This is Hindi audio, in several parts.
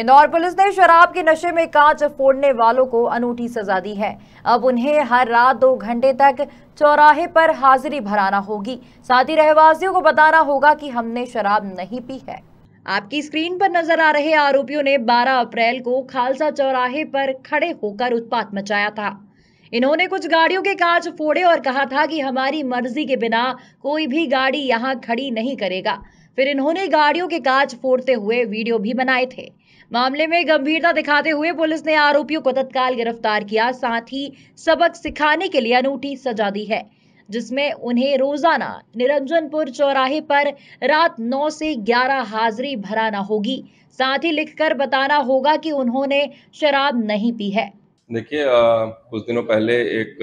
इंदौर पुलिस ने शराब के नशे में कांच फोड़ने वालों को अनूठी सजा दी है अब उन्हें हर रात दो घंटे तक चौराहे पर हाजिरी भराना होगी साथ ही रहवासियों को बताना होगा कि हमने शराब नहीं पी है आपकी स्क्रीन पर नजर आ रहे आरोपियों ने 12 अप्रैल को खालसा चौराहे पर खड़े होकर उत्पात मचाया था इन्होंने कुछ गाड़ियों के कांच फोड़े और कहा था कि हमारी मर्जी के बिना कोई भी गाड़ी यहां खड़ी नहीं करेगा फिर इन्होंने गाड़ियों के कांच फोड़ते हुए वीडियो भी बनाए थे मामले में गंभीरता दिखाते हुए पुलिस ने आरोपियों को तत्काल गिरफ्तार किया साथ ही सबक सिखाने के लिए अनूठी सजा दी है जिसमें उन्हें रोजाना निरंजनपुर चौराहे पर रात 9 से 11 हाजिरी भराना होगी साथ ही लिखकर बताना होगा कि उन्होंने शराब नहीं पी है देखिए कुछ दिनों पहले एक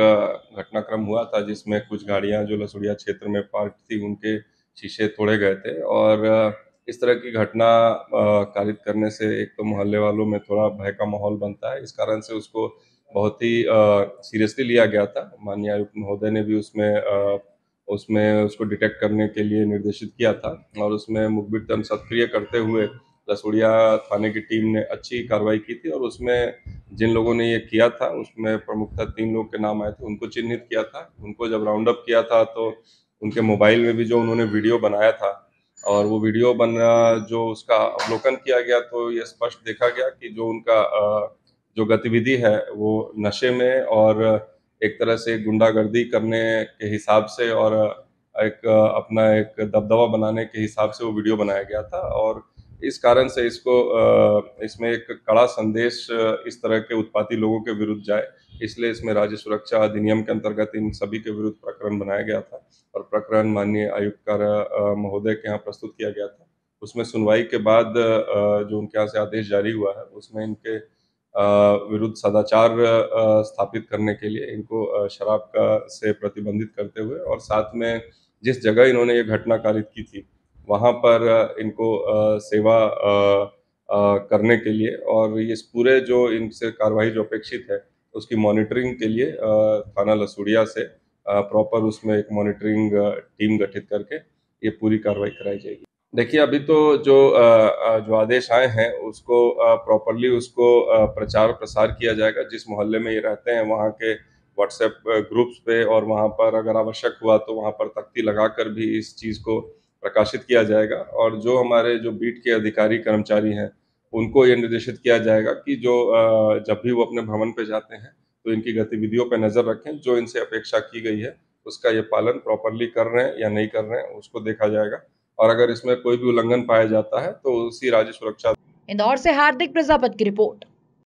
घटनाक्रम हुआ था जिसमें कुछ गाड़ियां जो लसुड़िया क्षेत्र में पार्क थी उनके शीशे तोड़े गए थे और इस तरह की घटना कारित करने से एक तो मोहल्ले वालों में थोड़ा भय का माहौल बनता है इस कारण से उसको बहुत ही सीरियसली लिया गया था माननीय आयुक्त महोदय ने भी उसमें आ, उसमें उसको डिटेक्ट करने के लिए निर्देशित किया था और उसमें मुखबिर तन सक्रिय करते हुए रसोड़िया थाने की टीम ने अच्छी कार्रवाई की थी और उसमें जिन लोगों ने ये किया था उसमें प्रमुखता तीन लोग के नाम आए थे उनको चिन्हित किया था उनको जब राउंड अप किया था तो उनके मोबाइल में भी जो उन्होंने वीडियो बनाया था और वो वीडियो बना जो उसका अवलोकन किया गया तो ये स्पष्ट देखा गया कि जो उनका जो गतिविधि है वो नशे में और एक तरह से गुंडागर्दी करने के हिसाब से और एक अपना एक दबदबा बनाने के हिसाब से वो वीडियो बनाया गया था और इस कारण से इसको इसमें एक कड़ा संदेश इस तरह के उत्पाती लोगों के विरुद्ध जाए इसलिए इसमें राज्य सुरक्षा अधिनियम के अंतर्गत इन सभी के विरुद्ध प्रकरण बनाया गया था और प्रकरण माननीय आयुक्त महोदय के यहाँ प्रस्तुत किया गया था उसमें सुनवाई के बाद जो उनके यहाँ से आदेश जारी हुआ है उसमें इनके विरुद्ध सदाचार स्थापित करने के लिए इनको शराब का से प्रतिबंधित करते हुए और साथ में जिस जगह इन्होंने ये घटना कारित की थी वहाँ पर इनको सेवा करने के लिए और ये पूरे जो इनसे कार्रवाई जो अपेक्षित है उसकी मॉनिटरिंग के लिए थाना लसूड़िया से प्रॉपर उसमें एक मॉनिटरिंग टीम गठित करके ये पूरी कार्रवाई कराई जाएगी देखिए अभी तो जो जो आदेश आए हैं उसको प्रॉपरली उसको प्रचार प्रसार किया जाएगा जिस मोहल्ले में ये रहते हैं वहाँ के व्हाट्सएप ग्रुप्स पे और वहाँ पर अगर आवश्यक हुआ तो वहाँ पर तख्ती लगाकर भी इस चीज़ को प्रकाशित किया जाएगा और जो हमारे जो बीट e के अधिकारी कर्मचारी हैं उनको ये निर्देशित किया जाएगा कि जो जब भी वो अपने भ्रमण पे जाते हैं तो इनकी गतिविधियों पर नज़र रखें जो इनसे अपेक्षा की गई है उसका ये पालन प्रॉपरली कर रहे हैं या नहीं कर रहे हैं उसको देखा जाएगा और अगर इसमें कोई भी उल्लंघन पाया जाता है तो उसी राज्य सुरक्षा इंदौर से हार्दिक प्रजापत की रिपोर्ट